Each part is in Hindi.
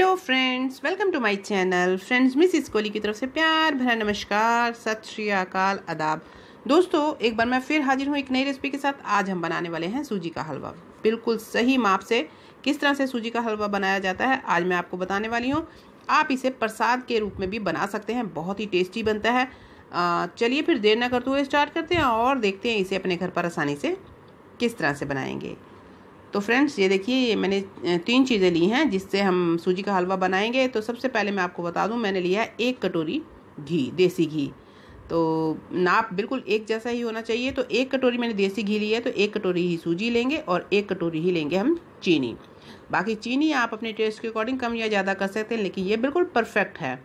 hello friends welcome to my channel friends Miss Kohli की तरफ से प्यार भरा नमस्कार सत श्री अकाल अदाब दोस्तों एक बार मैं फिर हाजिर हूँ एक नई रेसिपी के साथ आज हम बनाने वाले हैं सूजी का हलवा बिल्कुल सही माप से किस तरह से सूजी का हलवा बनाया जाता है आज मैं आपको बताने वाली हूँ आप इसे प्रसाद के रूप में भी बना सकते हैं बहुत ही टेस्टी बनता है चलिए फिर देर ना करते हुए स्टार्ट करते हैं और देखते हैं इसे अपने घर पर आसानी से किस तरह से बनाएंगे तो फ्रेंड्स ये देखिए ये मैंने तीन चीज़ें ली हैं जिससे हम सूजी का हलवा बनाएंगे तो सबसे पहले मैं आपको बता दूं मैंने लिया है एक कटोरी घी देसी घी तो नाप बिल्कुल एक जैसा ही होना चाहिए तो एक कटोरी मैंने देसी घी ली है तो एक कटोरी ही सूजी लेंगे और एक कटोरी ही लेंगे हम चीनी बाकी चीनी आप अपने टेस्ट के अकॉर्डिंग कम या ज़्यादा कर सकते हैं लेकिन ये बिल्कुल परफेक्ट है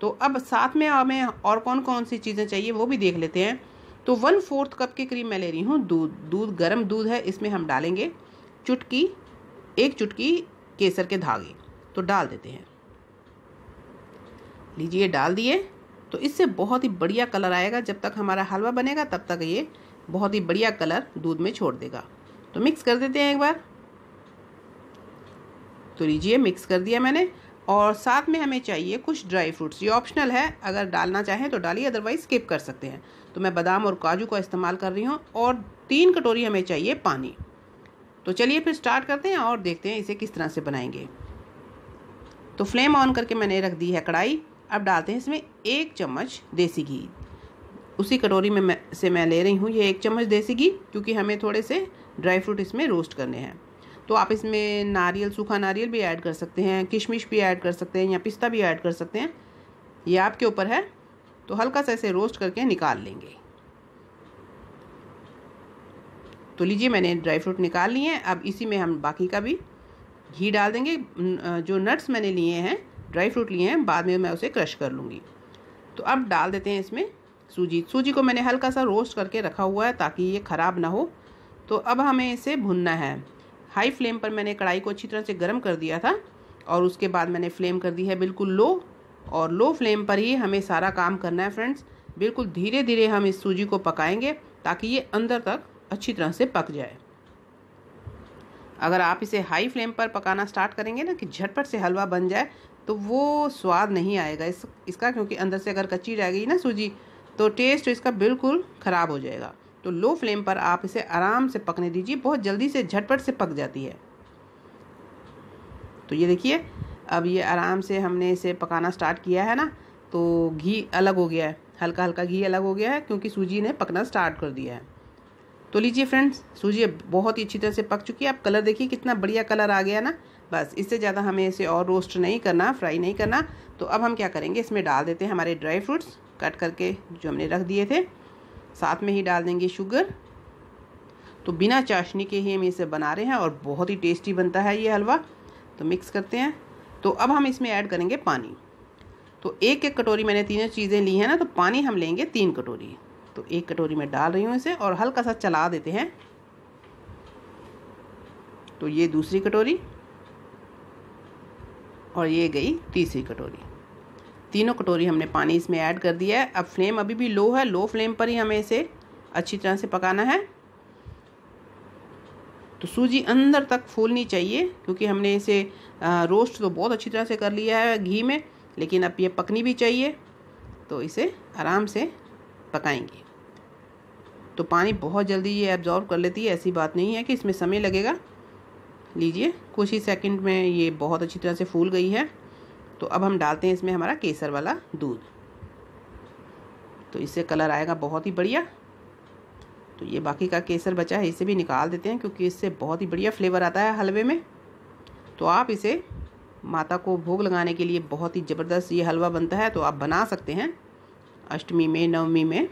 तो अब साथ में हमें और कौन कौन सी चीज़ें चाहिए वो भी देख लेते हैं तो वन फोर्थ कप की क्रीम मैं ले रही हूँ दूध दूध गर्म दूध है इसमें हम डालेंगे चुटकी एक चुटकी केसर के धागे तो डाल देते हैं लीजिए डाल दिए तो इससे बहुत ही बढ़िया कलर आएगा जब तक हमारा हलवा बनेगा तब तक ये बहुत ही बढ़िया कलर दूध में छोड़ देगा तो मिक्स कर देते हैं एक बार तो लीजिए मिक्स कर दिया मैंने और साथ में हमें चाहिए कुछ ड्राई फ्रूट्स ये ऑप्शनल है अगर डालना चाहें तो डालिए अदरवाइज स्किप कर सकते हैं तो मैं बादाम और काजू का इस्तेमाल कर रही हूँ और तीन कटोरी हमें चाहिए पानी तो चलिए फिर स्टार्ट करते हैं और देखते हैं इसे किस तरह से बनाएंगे तो फ्लेम ऑन करके मैंने रख दी है कढ़ाई अब डालते हैं इसमें एक चम्मच देसी घी उसी कटोरी में मैं से मैं ले रही हूँ ये एक चम्मच देसी घी क्योंकि हमें थोड़े से ड्राई फ्रूट इसमें रोस्ट करने हैं तो आप इसमें नारियल सूखा नारियल भी ऐड कर सकते हैं किशमिश भी ऐड कर सकते हैं या पिस्ता भी ऐड कर सकते हैं ये आपके ऊपर है तो हल्का सा इसे रोस्ट करके निकाल लेंगे तो लीजिए मैंने ड्राई फ्रूट निकाल लिए हैं अब इसी में हम बाकी का भी घी डाल देंगे जो नट्स मैंने लिए हैं ड्राई फ्रूट लिए हैं बाद में मैं उसे क्रश कर लूँगी तो अब डाल देते हैं इसमें सूजी सूजी को मैंने हल्का सा रोस्ट करके रखा हुआ है ताकि ये ख़राब ना हो तो अब हमें इसे भुनना है हाई फ्लेम पर मैंने कढ़ाई को अच्छी तरह से गर्म कर दिया था और उसके बाद मैंने फ्लेम कर दी है बिल्कुल लो और लो फ्लेम पर ही हमें सारा काम करना है फ्रेंड्स बिल्कुल धीरे धीरे हम इस सूजी को पकाएंगे ताकि ये अंदर तक अच्छी तरह से पक जाए अगर आप इसे हाई फ्लेम पर पकाना स्टार्ट करेंगे ना कि झटपट से हलवा बन जाए तो वो स्वाद नहीं आएगा इस इसका क्योंकि अंदर से अगर कच्ची रह गई ना सूजी तो टेस्ट इसका बिल्कुल ख़राब हो जाएगा तो लो फ्लेम पर आप इसे आराम से पकने दीजिए बहुत जल्दी से झटपट से पक जाती है तो ये देखिए अब ये आराम से हमने इसे पकाना स्टार्ट किया है ना तो घी अलग हो गया है हल्का हल्का घी अलग हो गया है क्योंकि सूजी ने पकना स्टार्ट कर दिया है तो लीजिए फ्रेंड्स सूजी अब बहुत ही अच्छी तरह से पक चुकी है आप कलर देखिए कितना बढ़िया कलर आ गया ना बस इससे ज़्यादा हमें इसे और रोस्ट नहीं करना फ्राई नहीं करना तो अब हम क्या करेंगे इसमें डाल देते हैं हमारे ड्राई फ्रूट्स कट करके जो हमने रख दिए थे साथ में ही डाल देंगे शुगर तो बिना चाशनी के ही हम इसे बना रहे हैं और बहुत ही टेस्टी बनता है ये हलवा तो मिक्स करते हैं तो अब हम इसमें ऐड करेंगे पानी तो एक एक कटोरी मैंने तीनों चीज़ें ली हैं ना तो पानी हम लेंगे तीन कटोरी तो एक कटोरी में डाल रही हूँ इसे और हल्का सा चला देते हैं तो ये दूसरी कटोरी और ये गई तीसरी कटोरी तीनों कटोरी हमने पानी इसमें ऐड कर दिया है अब फ्लेम अभी भी लो है लो फ्लेम पर ही हमें इसे अच्छी तरह से पकाना है तो सूजी अंदर तक फूलनी चाहिए क्योंकि हमने इसे रोस्ट तो बहुत अच्छी तरह से कर लिया है घी में लेकिन अब ये पकनी भी चाहिए तो इसे आराम से पकाएंगे तो पानी बहुत जल्दी ये एब्जॉर्व कर लेती है ऐसी बात नहीं है कि इसमें समय लगेगा लीजिए कुछ ही सेकंड में ये बहुत अच्छी तरह से फूल गई है तो अब हम डालते हैं इसमें हमारा केसर वाला दूध तो इससे कलर आएगा बहुत ही बढ़िया तो ये बाकी का केसर बचा है इसे भी निकाल देते हैं क्योंकि इससे बहुत ही बढ़िया फ्लेवर आता है हलवे में तो आप इसे माता को भोग लगाने के लिए बहुत ही ज़बरदस्त ये हलवा बनता है तो आप बना सकते हैं अष्टमी में नवमी में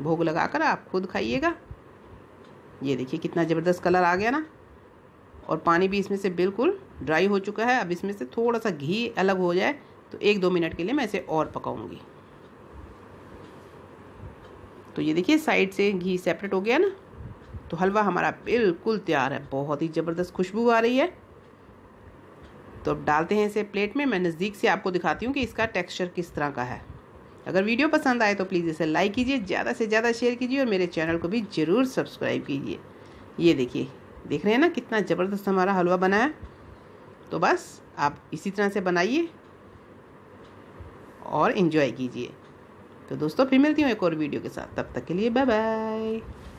भोग लगाकर आप खुद खाइएगा ये देखिए कितना ज़बरदस्त कलर आ गया ना और पानी भी इसमें से बिल्कुल ड्राई हो चुका है अब इसमें से थोड़ा सा घी अलग हो जाए तो एक दो मिनट के लिए मैं इसे और पकाऊंगी तो ये देखिए साइड से घी सेपरेट हो गया ना तो हलवा हमारा बिल्कुल तैयार है बहुत ही ज़बरदस्त खुशबू आ रही है तो अब डालते हैं इसे प्लेट में मैं नज़दीक से आपको दिखाती हूँ कि इसका टेक्सचर किस तरह का है अगर वीडियो पसंद आए तो प्लीज़ इसे लाइक कीजिए ज़्यादा से ज़्यादा शेयर कीजिए और मेरे चैनल को भी ज़रूर सब्सक्राइब कीजिए ये देखिए देख रहे हैं ना कितना ज़बरदस्त हमारा हलवा बना है तो बस आप इसी तरह से बनाइए और इन्जॉय कीजिए तो दोस्तों फिर मिलती हूँ एक और वीडियो के साथ तब तक के लिए बाय बाय